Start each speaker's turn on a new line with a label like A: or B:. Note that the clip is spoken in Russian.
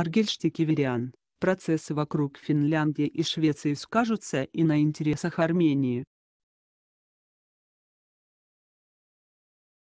A: Аргельштикевериан. Процессы вокруг Финляндии и Швеции скажутся и на интересах Армении.